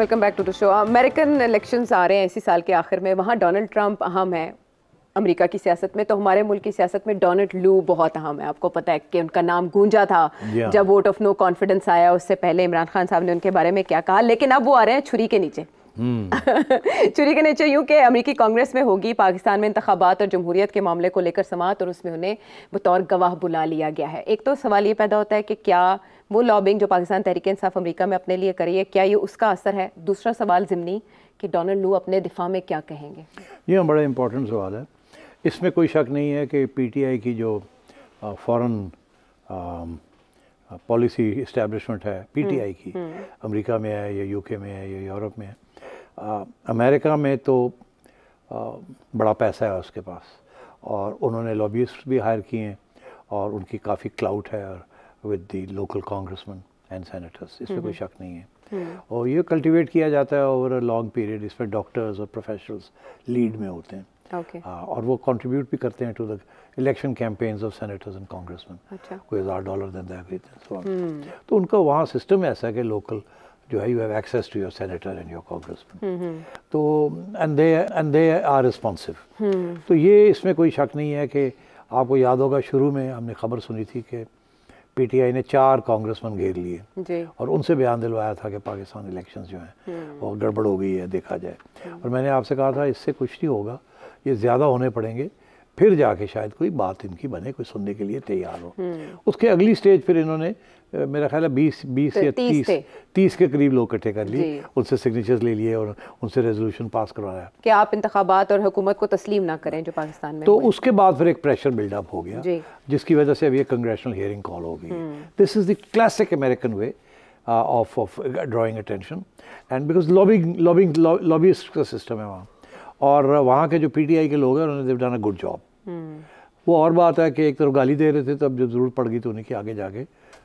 Welcome back to the show American elections आ रहे हैं इसी साल के आखिर में वहाँ डोनाल्ड ट्रंप अहम है अमेरिका की सियासत में तो हमारे मुल्क की सियासत में डोनाल्ड लू बहुत अहम है आपको पता है कि उनका नाम गूंजा था yeah. जब वोट ऑफ नो कॉन्फिडेंस आया उससे पहले इमरान खान साहब ने उनके बारे में क्या कहा लेकिन अब वो आ रहे हैं छुरी के नीचे चुरी का चाहिए कि अमरीकी कांग्रेस में होगी पाकिस्तान में इंतबात और जमहूरियत के मामले को लेकर समात और उसमें उन्हें बतौर गवाह बुला लिया गया है एक तो सवाल ये पैदा होता है कि क्या वो लॉबिंग जो पाकिस्तान तहरीक इंसाफ अमरीका में अपने लिए करी है क्या ये उसका असर है दूसरा सवाल ज़मनी कि डोनल्ड लू अपने दिफा में क्या कहेंगे ये बड़ा इम्पोर्टेंट सवाल है इसमें कोई शक नहीं है कि पी टी आई की जो फ़ौरन पॉलिसी इस्टेब्लिशमेंट है पी टी आई की हम्म। अमरीका में है या यूके में है या यूरोप में है आ, अमेरिका में तो आ, बड़ा पैसा है उसके पास और उन्होंने लॉबिस्ट भी हायर किए हैं और उनकी काफ़ी क्लाउड है और with the local congressman and senators इसमें कोई हम्म। शक नहीं है हम्म। और ये कल्टीवेट किया जाता है ओवर अ लॉन्ग पीरियड इसमें डॉक्टर्स और प्रोफेशनल्स लीड में होते हैं okay. आ, और वो कंट्रीब्यूट भी करते हैं to the election campaigns of senators and congressman कोई हज़ार डॉलर देता है हम्म। तो उनका वहाँ सिस्टम ऐसा है कि लोकल जो है you have access to your senator and your congressman तो and they and they are responsive तो ये इसमें कोई शक नहीं है कि आपको याद होगा शुरू में हमने खबर सुनी थी कि पीटीआई ने चार कांग्रेसमैन घेर लिए और उनसे बयान दिलवाया था कि पाकिस्तान इलेक्शंस जो हैं हम्म। वो गड़बड़ हो गई है देखा जाए हम्म। और मैंने आपसे कहा था इससे कुछ नहीं होगा ये ज़्यादा होने पड़ेंगे फिर जाके शायद कोई बात इनकी बने कोई सुनने के लिए तैयार हो हम्म। उसके अगली स्टेज फिर इन्होंने मेरा ख्याल है बीस बीस तो या तीस तीस के करीब लोग इकट्ठे कर लिए उनसे सिग्नेचर्स ले लिए और उनसे रेजोल्यूशन पास करवाया कि आप इंतबात और हुकूमत को तस्लीम ना करें जो पाकिस्तान में तो उसके बाद फिर एक प्रेशर बिल्डअप हो गया जिसकी वजह से अब ये कंग्रेशनल हियरिंग कॉल हो गई this is the classic American way of of drawing attention and because lobbying lobbying lobbyist का सिस्टम है वहाँ और वहाँ के जो आई के लोग हैं उन्होंने गुड जॉब हम्म। वो और बात है कि एक तरफ गाली दे रहे थे तब जब ज़रूरत पड़ गई तो उन्हें आगे जाके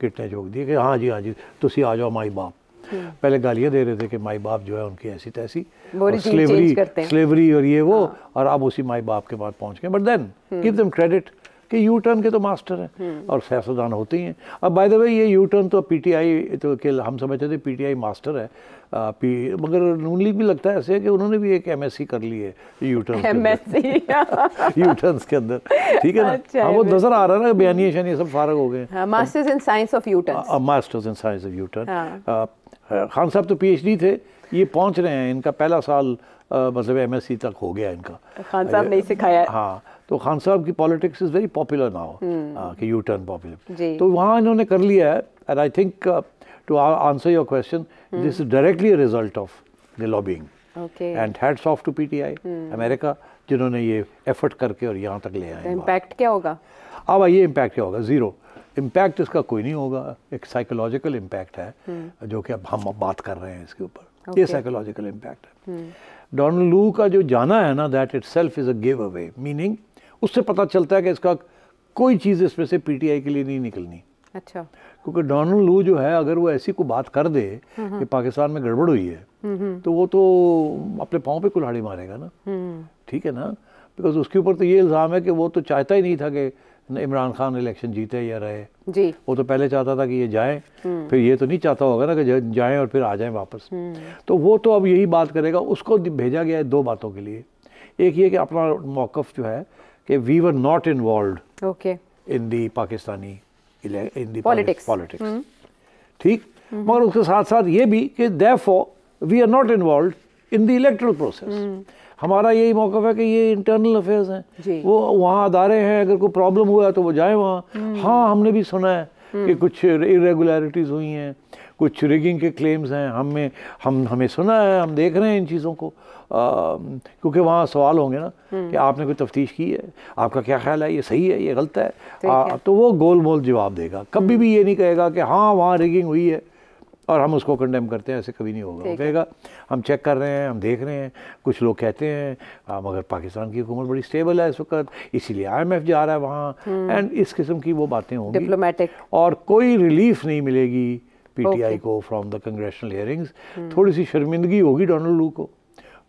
किटने झोंक दिए कि हाँ जी हाँ जी तुम आ जाओ माई बाप हम्म। पहले गालियाँ दे रहे थे कि माई बाप जो है उनकी ऐसी तैसी और स्लेवरी स्लेवरी और ये वो हाँ। और आप उसी माई बाप के पास पहुँच गए but then give them credit कि यू टर्न के तो मास्टर हैं हम्म। और सियासतदान होते हैं अब बाय द वे ये यू टर्न तो पीटीआई तो के हम समझते थे पीटीआई मास्टर है आ, पी मगर नून लीग भी लगता है ऐसे कि उन्होंने भी एक एमएससी कर ली है यू टर्न यू टर्न के अंदर ठीक है ना अच्छा, हाँ, वो नजर आ रहा है ना बयानी शानी सब फारग हो गए masters in science of U turn masters in science of U turn Khan sahab तो पीएचडी थे ये पहुंच रहे हैं इनका पहला साल आ, मतलब एमएससी तक हो गया इनका खान साहब ने सिखाया हाँ तो खान साहब की politics is very popular now कि यू टर्न पॉपुलर तो वहाँ इन्होंने कर लिया है and I think to answer your question this is directly result of the lobbying and heads of to PTI America जिन्होंने ये एफर्ट करके और यहाँ तक ले आए इम्पैक्ट क्या होगा अब आइए इम्पैक्ट क्या होगा ज़ीरो इम्पैक्ट इसका कोई नहीं होगा एक साइकोलॉजिकल इम्पैक्ट है hmm. जो कि अब हम अब बात कर रहे हैं इसके ऊपर okay. ये साइकोलॉजिकल इम्पैक्ट है डोनाल्ड hmm. लू का जो जाना है ना that itself is a giveaway meaning उससे पता चलता है कि इसका कोई चीज़ इसमें से पीटीआई के लिए नहीं निकलनी अच्छा क्योंकि डोनाल्ड लू जो है अगर वो ऐसी को बात कर दे हम्म, हम्म। कि पाकिस्तान में गड़बड़ हुई है हम्म, तो वो तो अपने पाँव पे कुल्हाड़ी मारेगा ना ठीक है ना बिकॉज उसके ऊपर तो ये इल्ज़ाम है कि वो तो चाहता ही नहीं था कि इमरान खान इलेक्शन जीते या रहे जी वो तो पहले चाहता था कि ये जाएं फिर ये तो नहीं चाहता होगा ना कि जाएं और फिर आ जाएं वापस तो वो तो अब यही बात करेगा उसको भेजा गया है दो बातों के लिए एक ये कि अपना मौकफ जो है कि we were not involve okay in the Pakistani in the politics politics ठीक hmm. मगर उसके साथ साथ ये भी कि they we are not involve in the electoral process हमारा यही मौका है कि ये इंटरनल अफेयर्स हैं वो वहाँ अदारे हैं अगर कोई प्रॉब्लम हुआ है तो वो जाए वहाँ hmm. हाँ हमने भी सुना है hmm. कि कुछ इरेगुलरिटीज़ हुई हैं कुछ रिगिंग के क्लेम्स हैं हमें हम हमें सुना है हम देख रहे हैं इन चीज़ों को क्योंकि वहाँ सवाल होंगे ना हम्म। कि आपने कोई तफ्तीश की है आपका क्या ख्याल है ये सही है ये गलत है, आ, तो वो गोल मोल जवाब देगा कभी हम्म। भी ये नहीं कहेगा कि हाँ वहाँ रिगिंग हुई है और हम उसको कंडेम करते हैं ऐसे कभी नहीं होगा कहेगा हम चेक कर रहे हैं हम देख रहे हैं कुछ लोग कहते हैं हाँ, मगर पाकिस्तान की हुकूमत बड़ी स्टेबल है इस वक्त इसीलिए आईएमएफ जा रहा है वहाँ एंड हम्म। इस किस्म की वो बातें होंगी डिप्लोमेटिक और कोई रिलीफ नहीं मिलेगी पीटीआई okay. को फ्रॉम द कंग्रेशनल हेयरिंग्स थोड़ी सी शर्मिंदगी होगी डोनाल्ड लू को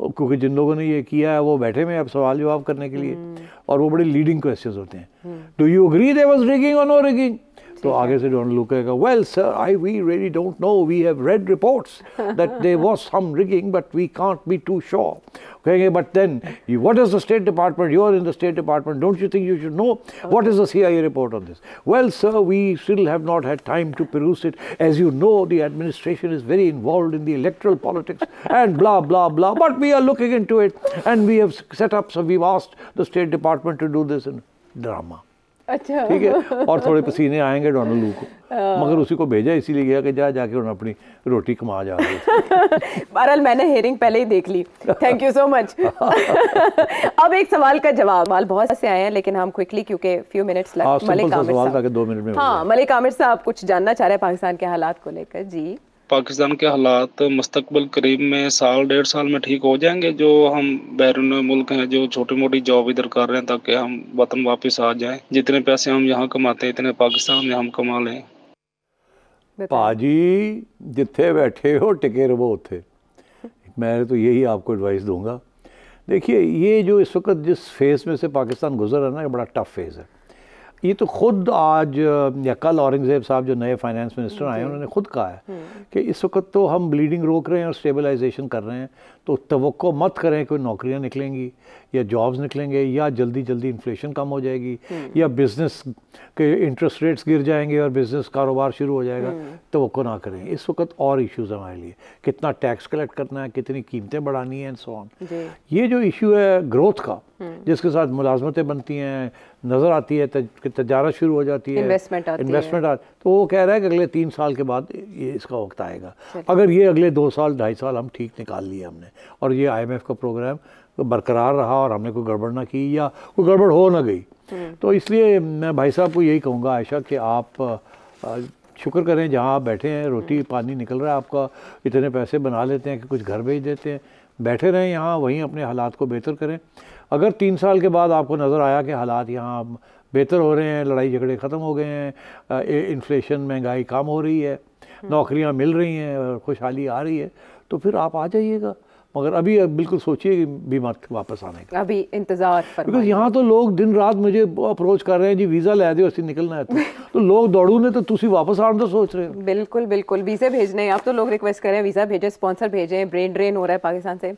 क्योंकि जिन लोगों ने ये किया है वो बैठे हुए अब सवाल जवाब करने के लिए hmm. और वो बड़े लीडिंग क्वेश्चन होते हैं do you agree they was rigging और नो रिगिंग तो आगे से डोनाल्ड लू कहेगा well sir I we really don't know we have read reports that they was some rigging but we can't be too sure कहेंगे but then what is the State Department you are in the State Department don't you think you should know what is the CIA report on this well sir we still have not had time to peruse it as you know the administration is very involved in the electoral politics and blah blah blah but we are looking into it and we have set up so we've asked the state department to do this and drama अच्छा ठीक है और थोड़े पसीने आएंगे लू को हाँ। मगर उसी को भेजा इसीलिए गया कि जा जाके उन्होंने अपनी रोटी कमा जा बहरहाल मैंने हेयरिंग पहले ही देख ली थैंक यू सो मच अब एक सवाल का जवाब माल बहुत से आए हैं लेकिन हम क्विकली क्योंकि फ्यू मिनट्स लग मलिक आमिर साहब दो मिनट में हाँ मलिक आमिर साहब कुछ जानना चाह रहे हैं पाकिस्तान के हालात को लेकर जी पाकिस्तान के हालात मुस्तबल करीब में साल डेढ़ साल में ठीक हो जाएंगे जो हम बैरून मुल्क हैं जो छोटी मोटी जॉब इधर कर रहे हैं ताकि हम वतन वापस आ जाएं जितने पैसे हम यहाँ कमाते हैं इतने पाकिस्तान में हम कमा लें पाजी जिथे बैठे हो टिके रहो उ मैं तो यही आपको एडवाइस दूंगा देखिए ये जो इस वक्त जिस फेज़ में से पाकिस्तान गुजर रहा है ना ये बड़ा टफ फेज़ है ये तो खुद आज या कल औरंगज़ेब साहब जो नए फाइनेंस मिनिस्टर आए हैं उन्होंने खुद कहा है हम्म। कि इस वक्त तो हम ब्लीडिंग रोक रहे हैं और स्टेबलाइजेशन कर रहे हैं तो तो मत करें कोई नौकरियां निकलेंगी या जॉब्स निकलेंगे या जल्दी जल्दी इन्फ्लेशन कम हो जाएगी हम्म। या बिज़नेस के इंटरेस्ट रेट्स गिर जाएंगे और बिज़नेस कारोबार शुरू हो जाएगा हम्म। तो वो को ना करें इस वक्त और इश्यूज़ हमारे लिए कितना टैक्स कलेक्ट करना है कितनी कीमतें बढ़ानी है एंड सो ऑन ये जो इशू है ग्रोथ का हम्म। जिसके साथ मुलाजमतें बनती हैं नज़र आती है तजारत शुरू हो जाती है इन्वेस्टमेंट आती इन्वेस्टमेंट है। तो वो कह रहा है कि अगले तीन साल के बाद ये इसका वक्त आएगा अगर ये अगले दो साल ढाई साल हम ठीक निकाल लिए हमने और ये आई का प्रोग्राम तो बरकरार रहा और हमने कोई गड़बड़ ना की या कोई गड़बड़ हो ना गई हम्म। तो इसलिए मैं भाई साहब को यही कहूँगा आयशा कि आप शुक्र करें जहाँ आप बैठे हैं रोटी हम्म। पानी निकल रहा है आपका इतने पैसे बना लेते हैं कि कुछ घर भेज देते हैं बैठे रहें यहाँ वहीं अपने हालात को बेहतर करें अगर तीन साल के बाद आपको नज़र आया कि हालात यहाँ बेहतर हो रहे हैं लड़ाई झगड़े ख़त्म हो गए हैं इन्फ्लेशन महंगाई कम हो रही है हम्म। नौकरियाँ मिल रही हैं खुशहाली आ रही है तो फिर आप आ जाइएगा मगर अभी बिल्कुल सोचिए बीमार वापस आने का अभी इंतजार बिकॉज यहाँ तो लोग दिन रात मुझे अप्रोच कर रहे हैं जी वीज़ा लै दो निकलना है तो, तो लोग दौड़ू ने तो तुम वापस आने तो सोच रहे हो बिल्कुल बिल्कुल वीज़ा भेजने आप तो लोग रिक्वेस्ट कर रहे हैं वीज़ा भेजे स्पॉन्सर भेजे ब्रेन ड्रेन हो रहा है पाकिस्तान से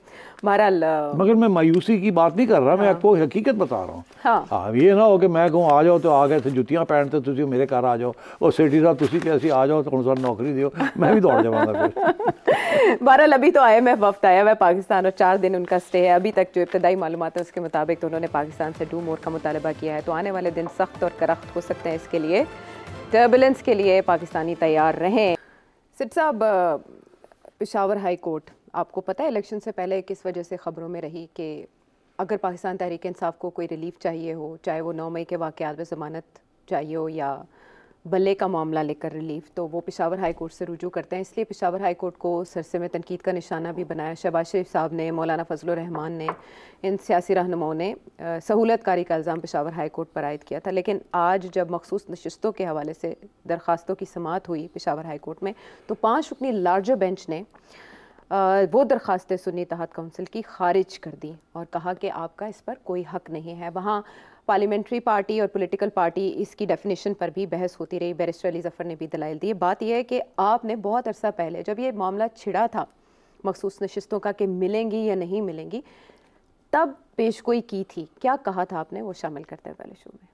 बहरहाल मगर मैं मायूसी की बात नहीं कर रहा मैं हाँ। आपको हकीकत बता रहा हूँ हाँ।, हाँ ये ना हो कि मैं कहूँ आ जाओ तो आ गए थे जुतियाँ पहनते मेरे घर आ जाओ और सेठी साहब तुम कैसे आ जाओ तो नौकरी दो मैं भी दौड़ जाऊँगा बहरहाल अभी तो आई मैं एफ वक्त आया हुआ पाकिस्तान और चार दिन उनका स्टे है अभी तक जो इब्तदाई मालूम है उसके मुताबिक तो उन्होंने पाकिस्तान से डू मोर का मुतालबा किया है तो आने वाले दिन सख्त और करख्त हो सकते हैं इसके लिए टर्बुलेंस के लिए पाकिस्तानी तैयार रहें सिट साहब पिशावर हाई कोर्ट आपको पता है इलेक्शन से पहले किस वजह से ख़बरों में रही कि अगर पाकिस्तान तहरीक इंसाफ को कोई रिलीफ चाहिए हो चाहे वो नौ मई के वाक़ात में ज़मानत चाहिए हो या बल्ले का मामला लेकर रिलीफ तो वो पिशावर हाई कोर्ट से रुजू करते हैं इसलिए पिशावर हाई कोर्ट को सरसे में तनकीद का निशाना भी बनाया शहबाज शरीफ साहब ने मौलाना फजल रहमान ने इन सियासी रहनुमाओं ने सहूलत कारी का इल्ज़ाम पिशावर हाई कोर्ट पर आयद किया था लेकिन आज जब मखसूस नशस्तों के हवाले से दरख्वास्तों की समात हुई पिशावर हाई कोर्ट में तो पाँच रुकनी लार्जर बेंच ने आ, वो दरख्वास्तें सुनी तहत काउंसिल की खारिज कर दी और कहा कि आपका इस पर कोई हक नहीं है वहाँ पार्लियामेंट्री पार्टी और पॉलिटिकल पार्टी इसकी डेफिनेशन पर भी बहस होती रही बैरिस्टर अली जफ़र ने भी दलाइल दी बात यह है कि आपने बहुत अरसा पहले जब ये मामला छिड़ा था मखसूस नशस्तों का कि मिलेंगी या नहीं मिलेंगी तब पेश की थी क्या कहा था आपने वो शामिल करते हैं पहले शो में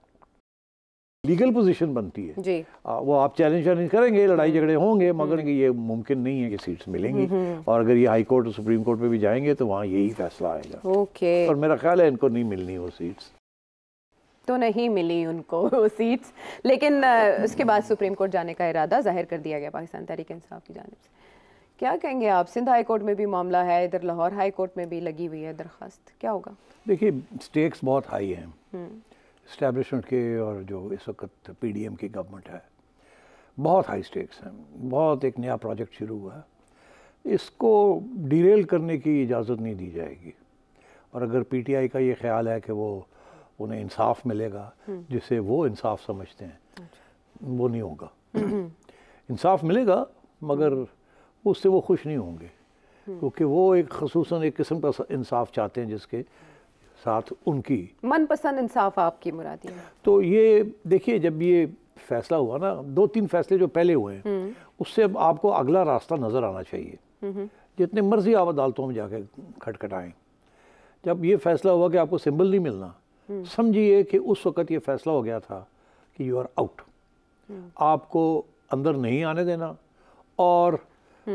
लीगल पोजीशन बनती है जी आ, वो आप चैलेंज चैलेंज करेंगे लड़ाई हम्म। झगड़े होंगे हम्म। मगर ये मुमकिन नहीं है कि सीट्स मिलेंगी हम्म, और अगर ये हाई कोर्ट और सुप्रीम कोर्ट में भी जाएंगे तो वहाँ यही फैसला आएगा ओके और मेरा ख्याल है इनको नहीं मिलनी वो सीट्स तो नहीं मिली उनको सीट्स लेकिन उसके बाद सुप्रीम कोर्ट जाने का इरादा जाहिर कर दिया गया पाकिस्तान तहरीक इंसाफ की जानब से क्या कहेंगे आप सिंध हाई कोर्ट में भी मामला है इधर लाहौर हाई कोर्ट में भी लगी हुई है दरख्वास्त क्या होगा देखिए स्टेक्स बहुत हाई हैं इस्टेबलिशमेंट हम्म। के और जो इस वक्त एम की गवर्नमेंट है बहुत हाई स्टेक्स हैं बहुत एक नया प्रोजेक्ट शुरू हुआ है इसको डिरेल करने की इजाज़त नहीं दी जाएगी और अगर पीटीआई का ये ख्याल है कि वो उन्हें इंसाफ मिलेगा हम्म। जिसे वो इंसाफ समझते हैं अच्छा। वो नहीं होगा इंसाफ मिलेगा मगर उससे वो खुश नहीं होंगे हम्म। क्योंकि वो एक खसूस एक किस्म का इंसाफ चाहते हैं जिसके साथ उनकी मनपसंद इंसाफ आपकी मुरादी है तो ये देखिए जब ये फैसला हुआ ना दो तीन फैसले जो पहले हुए हैं हम्म। उससे अब आपको अगला रास्ता नज़र आना चाहिए जितने मर्जी आप अदालतों में जाके खटखटाएं जब ये फैसला हुआ कि आपको सिंबल नहीं मिलना समझिए कि उस वक़्त ये फैसला हो गया था कि यू आर आउट आपको अंदर नहीं आने देना और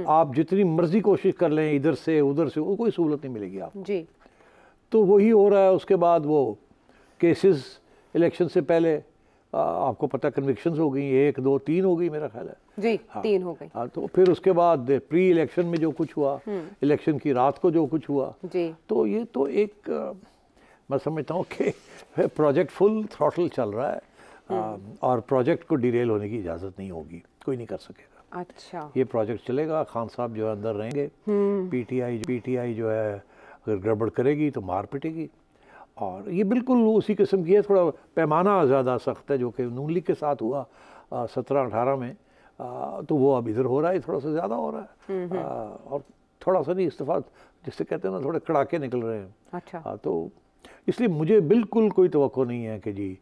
आप जितनी मर्जी कोशिश कर लें इधर से उधर से वो कोई सहूलत नहीं मिलेगी आपको जी तो वही हो रहा है उसके बाद वो केसेस इलेक्शन से पहले आ, आपको पता कन्विक्शन हो गई एक दो तीन हो गई मेरा ख्याल है जी हाँ, तीन हो गई हाँ तो फिर उसके बाद प्री इलेक्शन में जो कुछ हुआ इलेक्शन हम्म। की रात को जो कुछ हुआ जी तो ये तो एक मैं समझता हूँ कि प्रोजेक्ट फुल थ्रॉटल चल रहा है आ, हम्म। और प्रोजेक्ट को डिरेल होने की इजाज़त नहीं होगी कोई नहीं कर सकेगा अच्छा ये प्रोजेक्ट चलेगा खान साहब जो है अंदर रहेंगे पीटीआई हम्म। पीटीआई जो है अगर गड़बड़ करेगी तो मार पिटेगी और ये बिल्कुल उसी किस्म की है थोड़ा पैमाना ज़्यादा सख्त है जो कि नून लीग के साथ हुआ सत्रह अठारह में आ, तो वो अब इधर हो रहा है थोड़ा सा ज़्यादा हो रहा है आ, और थोड़ा सा नहीं इस्तीफा जिससे कहते हैं ना थोड़े कड़ाके निकल रहे हैं अच्छा आ, तो इसलिए मुझे बिल्कुल कोई तो नहीं है कि जी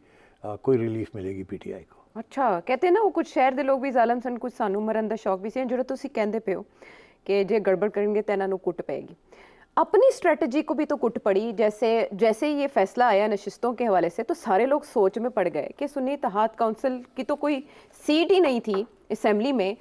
आ, कोई रिलीफ मिलेगी पीटीआई को अच्छा कहते हैं ना वो कुछ शहर के लोग भी जालम सन कुछ सानू मरण का शौक भी ਜਿਹੜਾ तुम कहें पे हो कि जो गड़बड़ करेंगे तो इन्हों कुट पेगी अपनी स्ट्रेटजी को भी तो कुट पड़ी जैसे जैसे ही ये फैसला आया नशस्तों के हवाले से तो सारे लोग सोच में पड़ गए कि सुनी तहात काउंसिल की तो कोई सीट ही नहीं थी असम्बली में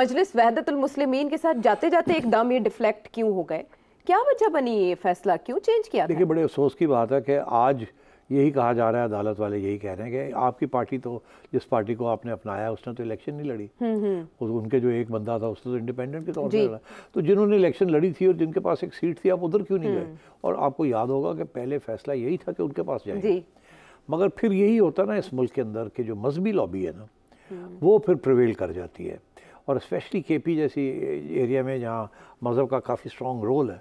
मजलिस वहदतुलमसलमिन के साथ जाते जाते एकदम ये डिफ्लेक्ट क्यों हो गए क्या वजह बनी ये फैसला क्यों चेंज किया देखिए बड़े अफसोस की बात है कि आज यही कहा जा रहा है अदालत वाले यही कह रहे हैं कि आपकी पार्टी तो जिस पार्टी को आपने अपनाया उसने तो इलेक्शन नहीं लड़ी हम्म, हम्म। उनके जो एक बंदा था उसने तो इंडिपेंडेंट के तौर पर लड़ा तो जिन्होंने इलेक्शन लड़ी थी और जिनके पास एक सीट थी आप उधर क्यों नहीं गए हम्म। और आपको याद होगा कि पहले फैसला यही था कि उनके पास जाए मगर फिर यही होता ना इस मुल्क के अंदर कि जो मजहबी लॉबी है ना वो फिर प्रवेल कर जाती है और स्पेशली के पी जैसी एरिया में जहाँ मज़हब का काफ़ी स्ट्रॉन्ग रोल है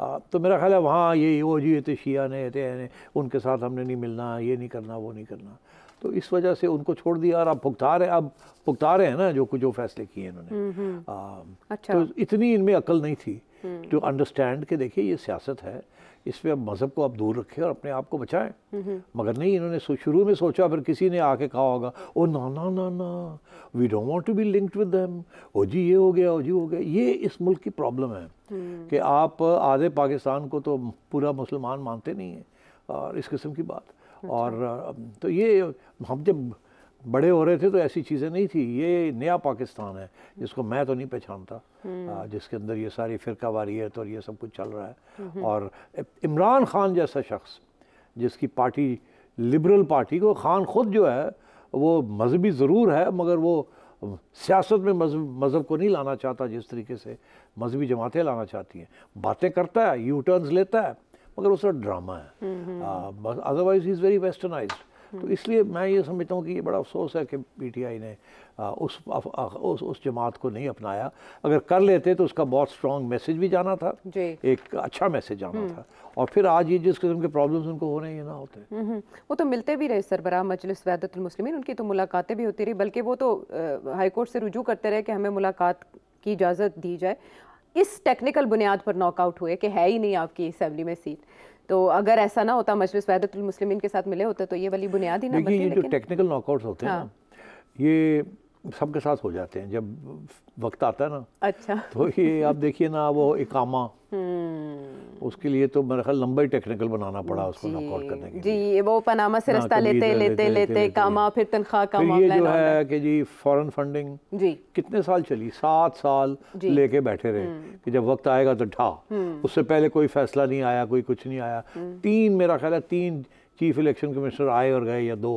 तो मेरा ख्याल है वहाँ ये वो जी ये तो शिया ने थे तो ने उनके साथ हमने नहीं मिलना ये नहीं करना वो नहीं करना तो इस वजह से उनको छोड़ दिया और अब भुगता रहे अब भुगता रहे हैं ना जो कुछ जो फैसले किए इन्होंने हम्म, हम्म। अच्छा। तो इतनी इनमें अकल नहीं थी टू हम्म। अंडरस्टैंड कि देखिए ये सियासत है इसमें अब मज़हब को आप दूर रखें और अपने आप को बचाएं मगर नहीं इन्होंने शुरू में सोचा फिर किसी ने आके कहा होगा ओ ना ना ना ना we don't want to be linked with them ओ जी ये हो गया ओ जी हो गया ये इस मुल्क की प्रॉब्लम है हम्म। कि आप आधे पाकिस्तान को तो पूरा मुसलमान मानते नहीं हैं और इस किस्म की बात अच्छा। और तो ये हम जब बड़े हो रहे थे तो ऐसी चीज़ें नहीं थी ये नया पाकिस्तान है जिसको मैं तो नहीं पहचानता हम्म। जिसके अंदर ये सारी फ़िरका वारियत तो और ये सब कुछ चल रहा है और इमरान खान जैसा शख्स जिसकी पार्टी लिबरल पार्टी को खान खुद जो है वो मजहबी ज़रूर है मगर वो सियासत में मजहब मज़हब को नहीं लाना चाहता जिस तरीके से मजहबी जमातें लाना चाहती हैं बातें करता है यू टर्नस लेता है मगर उसका ड्रामा है अदरवाइज इज़ वेरी वेस्टर्नाइज्ड तो इसलिए मैं ये समझता हूँ कि ये बड़ा अफसोस है कि पीटीआई ने आ, उस आ, आ, उस उस जमात को नहीं अपनाया अगर कर लेते तो उसका बहुत स्ट्रॉन्ग मैसेज भी जाना था एक अच्छा मैसेज जाना हम्म। था और फिर आज ये जिस किस्म के प्रॉब्लम्स उनको हो रहे हैं ये ना होते हम्म, हम्म। वो तो मिलते भी रहे सरबरा मजलिस वैदतुलमसलिमिन उनकी तो मुलाकातें भी होती रही बल्कि वो तो हाईकोर्ट से रुजू करते रहे कि हमें मुलाकात की इजाज़त दी जाए इस टेक्निकल बुनियाद पर नॉकआउट हुए कि है ही नहीं आपकी असम्बली में सीट तो अगर ऐसा ना होता मजलिस वहदतुल के साथ मिले होते तो ये वाली बुनियादी ना ये जो टेक्निकल नॉकआउट होते हैं हाँ। ये सबके साथ हो जाते हैं जब वक्त आता है ना अच्छा तो ये आप देखिए ना वो इकामा हम्म। उसके लिए तो मेरा ख्याल लंबा ही टेक्निकल बनाना पड़ा उसको नॉकआउट करने के जी लिए। वो पनामा से हाँ, रास्ता लेते, लेते लेते लेते कामा फिर तनख्वाह का मामला जो है कि जी फॉरेन फंडिंग जी कितने साल चली सात साल लेके बैठे रहे हम्म। कि जब वक्त आएगा तो ढा हम्म। उससे पहले कोई फैसला नहीं आया कोई कुछ नहीं आया तीन मेरा ख्याल है तीन चीफ इलेक्शन कमिश्नर आए और गए या दो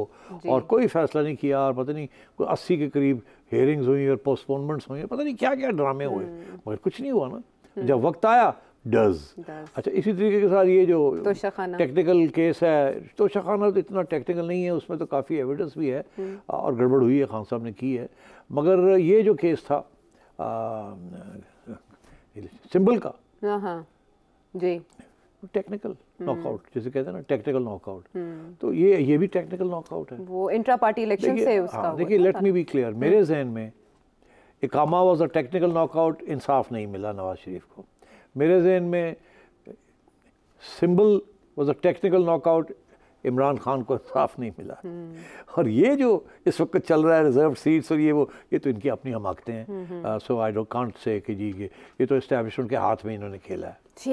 और कोई फैसला नहीं किया और पता नहीं कोई अस्सी के करीब हेयरिंग्स हुई और पोस्टपोनमेंट्स हुई पता नहीं क्या क्या ड्रामे हुए मगर कुछ नहीं हुआ ना हम्म। जब वक्त आया डज अच्छा इसी तरीके के साथ ये जो टेक्निकल केस है तो शाखाना तो इतना टेक्निकल नहीं है उसमें तो काफ़ी एविडेंस भी है हम्म। और गड़बड़ हुई है खान साहब ने की है मगर ये जो केस था सिंबल का हाँ, हाँ। जी टेक्निकल हम्म। नॉकआउट जिसे कहते हैं ना टेक्निकल नॉकआउट तो ये ये भी टेक्निकल नॉकआउट है वो इंट्रा पार्टी इलेक्शन से उसका हाँ, देखिए लेट मी बी क्लियर मेरे जहन में इकामा वॉज अ टेक्निकल नॉकआउट इंसाफ नहीं मिला नवाज शरीफ को मेरे जहन में symbol was a technical knockout Imran Khan को इंसाफ नहीं मिला हम्म। और ये जो इस वक्त चल रहा है रिजर्व सीट्स और ये वो ये तो इनकी अपनी हमाकते हैं सो आई डो कांट से कि जी ये ये तो इस्टेब्लिशमेंट के हाथ में इन्होंने खेला है